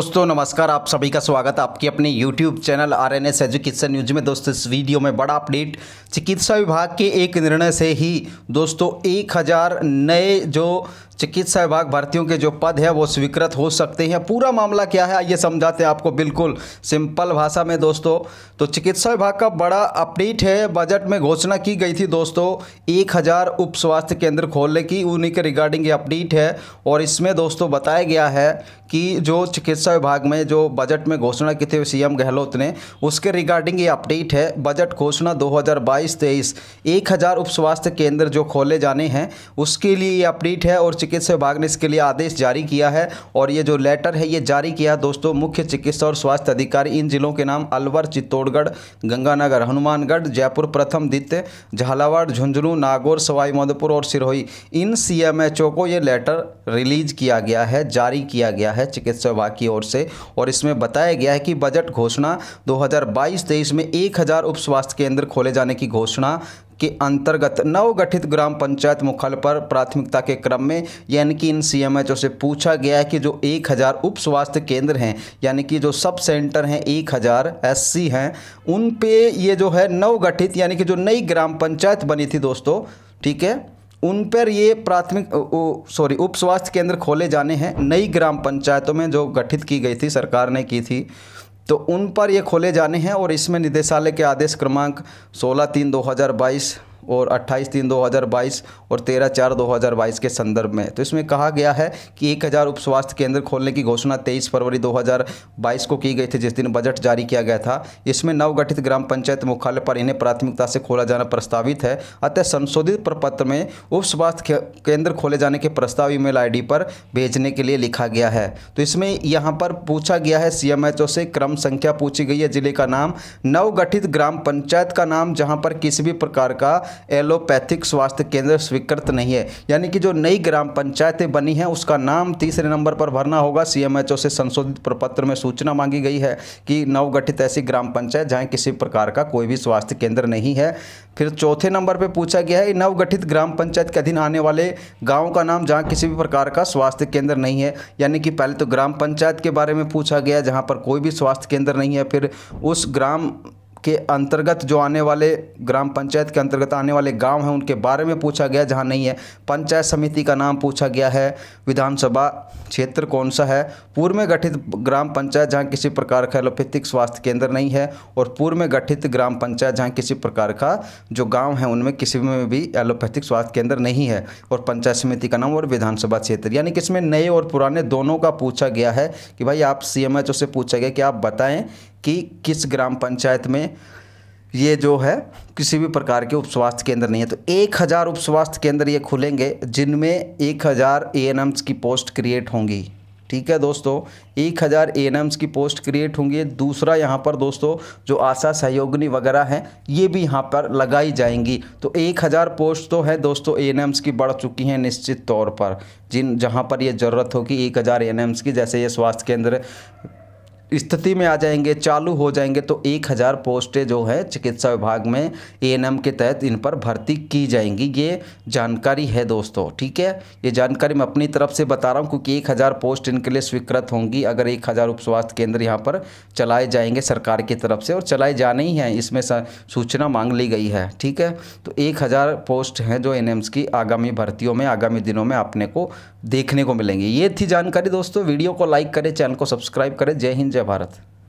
दोस्तों नमस्कार आप सभी का स्वागत है आपके अपने YouTube channel R N S Education News में दोस्तों इस वीडियो में बड़ा अपडेट चिकित्सा विभाग के एक निर्णय से ही दोस्तों एक हज़ार नए जो चिकित्सा विभाग भर्तियों के जो पद है वो स्वीकृत हो सकते हैं पूरा मामला क्या है आइए समझाते हैं आपको बिल्कुल सिंपल भाषा में दोस्तों तो चिकित्सा विभाग का बड़ा अपडेट है बजट में घोषणा की गई थी दोस्तों एक हज़ार उप स्वास्थ्य केंद्र खोलने की उन्हीं के रिगार्डिंग ये अपडेट है और इसमें दोस्तों बताया गया है कि जो चिकित्सा विभाग में जो बजट में घोषणा की थी सीएम गहलोत ने उसके रिगार्डिंग ये अपडेट है बजट घोषणा 2022-23 1000 उप स्वास्थ्य केंद्र जो खोले जाने हैं उसके लिए ये अपडेट है और चिकित्सा विभाग ने इसके लिए आदेश जारी किया है और ये जो लेटर है ये जारी किया दोस्तों मुख्य चिकित्सा और स्वास्थ्य अधिकारी इन जिलों के नाम अलवर चित्तौड़गढ़ गंगानगर हनुमानगढ़ जयपुर प्रथम द्वितीय झालावाड़ झुंझुनू नागौर सवाई और सिरोही इन सी को ये लेटर रिलीज किया गया है जारी किया गया है चिकित्सा विभाग की ओर से और इसमें बताया गया है कि बजट घोषणा दो हज़ार में एक उप स्वास्थ्य केंद्र खोले जाने की घोषणा के अंतर्गत नवगठित ग्राम पंचायत मुखल पर प्राथमिकता के क्रम में यानी कि इन सीएमएचओ से पूछा गया है कि जो 1000 उप स्वास्थ्य केंद्र हैं यानी कि जो सब सेंटर हैं 1000 सी हैं उन पे ये जो है नवगठित यानी कि जो नई ग्राम पंचायत बनी थी दोस्तों ठीक है उन पर ये प्राथमिक सॉरी उप स्वास्थ्य केंद्र खोले जाने हैं नई ग्राम पंचायतों में जो गठित की गई थी सरकार ने की थी तो उन पर ये खोले जाने हैं और इसमें निदेशालय के आदेश क्रमांक सोलह तीन दो हज़ार बाईस और 28 तीन 2022 और 13 चार 2022 के संदर्भ में तो इसमें कहा गया है कि 1000 उप स्वास्थ्य केंद्र खोलने की घोषणा 23 फरवरी 2022 को की गई थी जिस दिन बजट जारी किया गया था इसमें नवगठित ग्राम पंचायत मुख्यालय पर इन्हें प्राथमिकता से खोला जाना प्रस्तावित है अतः संशोधित प्रपत्र में उप स्वास्थ्य केंद्र खोले जाने के प्रस्ताव ईमेल आईडी पर भेजने के लिए लिखा गया है तो इसमें यहाँ पर पूछा गया है सीएमएचओ से क्रम संख्या पूछी गई है जिले का नाम नवगठित ग्राम पंचायत का नाम जहाँ पर किसी भी प्रकार का एलोपैथिक स्वास्थ्य केंद्र स्वीकृत नहीं है यानी कि जो नई ग्राम पंचायतें बनी हैं उसका नाम तीसरे नंबर पर भरना होगा सीएमएचओ से संशोधित प्रपत्र में सूचना मांगी गई है कि नवगठित ऐसी ग्राम पंचायत जहाँ किसी प्रकार का कोई भी स्वास्थ्य केंद्र नहीं है फिर चौथे नंबर पर पूछा गया है नवगठित ग्राम पंचायत के अधीन आने वाले गाँव का नाम जहाँ किसी भी प्रकार का स्वास्थ्य केंद्र नहीं है यानी कि पहले तो ग्राम पंचायत के बारे में पूछा गया जहाँ पर कोई भी स्वास्थ्य केंद्र नहीं है फिर उस ग्राम के अंतर्गत जो आने वाले ग्राम पंचायत के अंतर्गत आने वाले गांव हैं उनके बारे में पूछा गया जहां नहीं है पंचायत समिति का नाम पूछा गया है विधानसभा क्षेत्र कौन सा है पूर्व में गठित ग्राम पंचायत जहां किसी प्रकार का एलोपैथिक स्वास्थ्य केंद्र नहीं है और पूर्व में गठित ग्राम पंचायत जहाँ किसी प्रकार का जो गाँव है उनमें किसी में भी एलोपैथिक स्वास्थ्य केंद्र नहीं है और पंचायत समिति का नाम और विधानसभा क्षेत्र यानी कि इसमें नए और पुराने दोनों का पूछा गया है कि भाई आप सी एम से पूछा गया कि आप बताएँ कि किस ग्राम पंचायत में ये जो है किसी भी प्रकार के उप स्वास्थ्य केंद्र नहीं है तो एक हज़ार उप स्वास्थ्य केंद्र ये खुलेंगे जिनमें एक हज़ार ए की पोस्ट क्रिएट होंगी ठीक है दोस्तों एक हज़ार ए की पोस्ट क्रिएट होंगी दूसरा यहाँ पर दोस्तों जो आशा सहयोगिनी वगैरह हैं ये भी यहाँ पर लगाई जाएंगी तो एक हज़ार पोस्ट तो है दोस्तों ए की बढ़ चुकी हैं निश्चित तौर पर जिन जहाँ पर ये ज़रूरत होगी एक हज़ार ए की जैसे ये स्वास्थ्य केंद्र स्थिति में आ जाएंगे चालू हो जाएंगे तो एक हज़ार पोस्टें जो है चिकित्सा विभाग में एएनएम के तहत इन पर भर्ती की जाएंगी ये जानकारी है दोस्तों ठीक है ये जानकारी मैं अपनी तरफ से बता रहा हूँ क्योंकि एक हज़ार पोस्ट इनके लिए स्वीकृत होंगी अगर एक हज़ार उप स्वास्थ्य केंद्र यहाँ पर चलाए जाएंगे सरकार की तरफ से और चलाए जाने ही हैं इसमें सूचना मांग ली गई है ठीक है तो एक हज़ार पोस्ट हैं जो एन की आगामी भर्तियों में आगामी दिनों में अपने को देखने को मिलेंगी ये थी जानकारी दोस्तों वीडियो को लाइक करें चैनल को सब्सक्राइब करें जय हिंद जय भारत